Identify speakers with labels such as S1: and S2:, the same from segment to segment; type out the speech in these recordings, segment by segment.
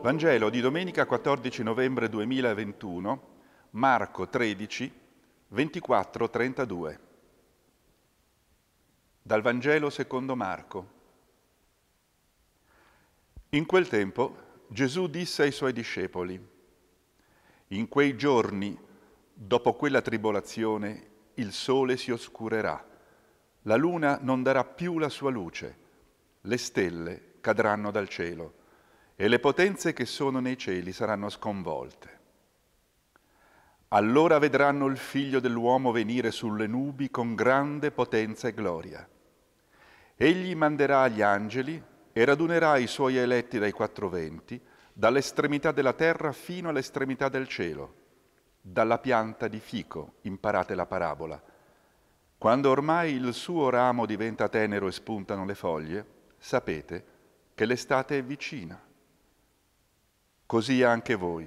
S1: Vangelo di domenica 14 novembre 2021, Marco 13, 24-32. Dal Vangelo secondo Marco. In quel tempo Gesù disse ai suoi discepoli, in quei giorni, dopo quella tribolazione, il sole si oscurerà, la luna non darà più la sua luce, le stelle cadranno dal cielo e le potenze che sono nei cieli saranno sconvolte. Allora vedranno il figlio dell'uomo venire sulle nubi con grande potenza e gloria. Egli manderà gli angeli e radunerà i suoi eletti dai quattro venti, dall'estremità della terra fino all'estremità del cielo. Dalla pianta di fico imparate la parabola. Quando ormai il suo ramo diventa tenero e spuntano le foglie, sapete che l'estate è vicina così anche voi.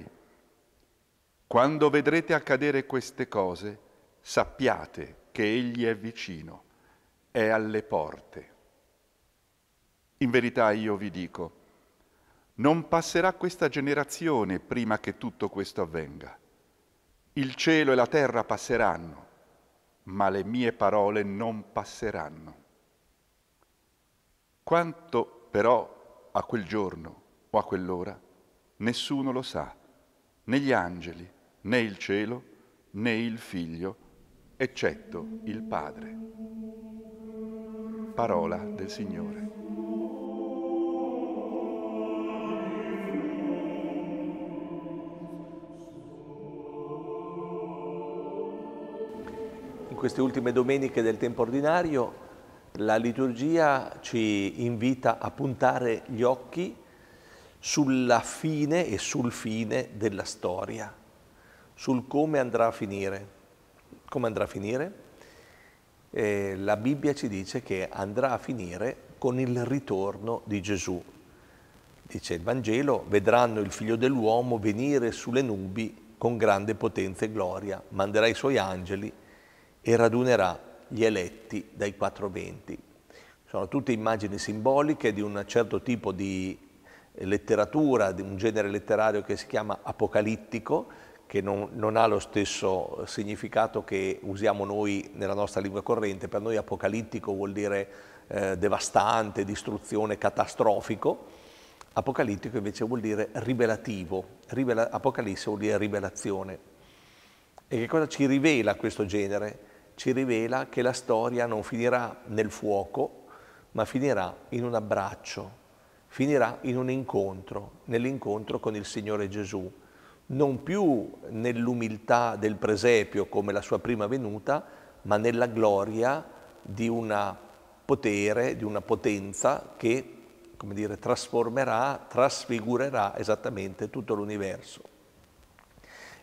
S1: Quando vedrete accadere queste cose, sappiate che Egli è vicino, è alle porte. In verità io vi dico, non passerà questa generazione prima che tutto questo avvenga. Il cielo e la terra passeranno, ma le mie parole non passeranno. Quanto però a quel giorno o a quell'ora, nessuno lo sa, né gli angeli, né il cielo, né il figlio, eccetto il Padre. Parola del Signore.
S2: In queste ultime domeniche del tempo ordinario la liturgia ci invita a puntare gli occhi sulla fine e sul fine della storia, sul come andrà a finire. Come andrà a finire? Eh, la Bibbia ci dice che andrà a finire con il ritorno di Gesù. Dice il Vangelo, vedranno il figlio dell'uomo venire sulle nubi con grande potenza e gloria, manderà i suoi angeli e radunerà gli eletti dai quattro venti. Sono tutte immagini simboliche di un certo tipo di letteratura, di un genere letterario che si chiama apocalittico, che non, non, ha lo stesso significato che usiamo noi nella nostra lingua corrente. Per noi apocalittico vuol dire eh, devastante, distruzione, catastrofico. Apocalittico invece vuol dire rivelativo. Rivela- Apocalisse vuol dire rivelazione. E che cosa ci rivela questo genere? Ci rivela che la storia non finirà nel fuoco, ma finirà in un abbraccio, finirà in un incontro, nell'incontro con il Signore Gesù, non più nell'umiltà del presepio come la sua prima venuta, ma nella gloria di un potere, di una potenza che, come dire, trasformerà, trasfigurerà esattamente tutto l'universo.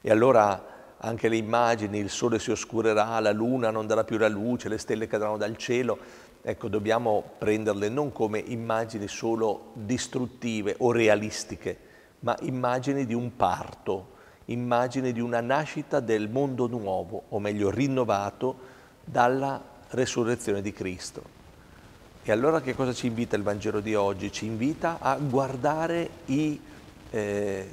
S2: E allora anche le immagini, il sole si oscurerà, la luna non darà più la luce, le stelle cadranno dal cielo, ecco, dobbiamo prenderle non come immagini solo distruttive o realistiche, ma immagini di un parto, immagini di una nascita del mondo nuovo, o meglio rinnovato, dalla resurrezione di Cristo. E allora che cosa ci invita il Vangelo di oggi? Ci invita a guardare i eh,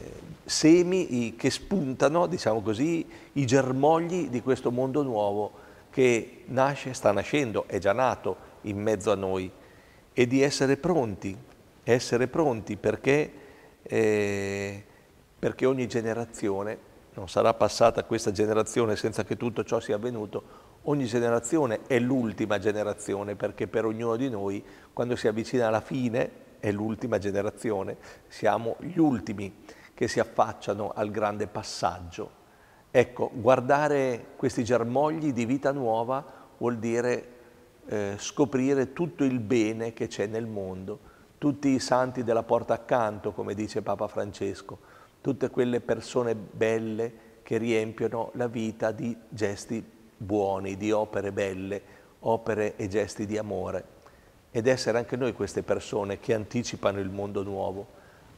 S2: semi i, che spuntano, diciamo così, i germogli di questo mondo nuovo che nasce, sta nascendo, è già nato, in mezzo a noi e di essere pronti, essere pronti perché, eh, perché ogni generazione, non sarà passata questa generazione senza che tutto ciò sia avvenuto, ogni generazione è l'ultima generazione perché per ognuno di noi quando si avvicina alla fine è l'ultima generazione, siamo gli ultimi che si affacciano al grande passaggio. Ecco, guardare questi germogli di vita nuova vuol dire eh, scoprire tutto il bene che c'è nel mondo, tutti i santi della porta accanto, come dice Papa Francesco, tutte quelle persone belle che riempiono la vita di gesti buoni, di opere belle, opere e gesti di amore. Ed essere anche noi queste persone che anticipano il mondo nuovo,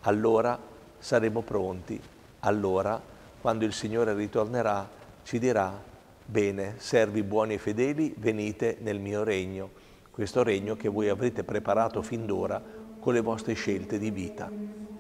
S2: allora saremo pronti, allora quando il Signore ritornerà ci dirà Bene, servi buoni e fedeli, venite nel mio regno, questo regno che voi avrete preparato fin d'ora con le vostre scelte di vita.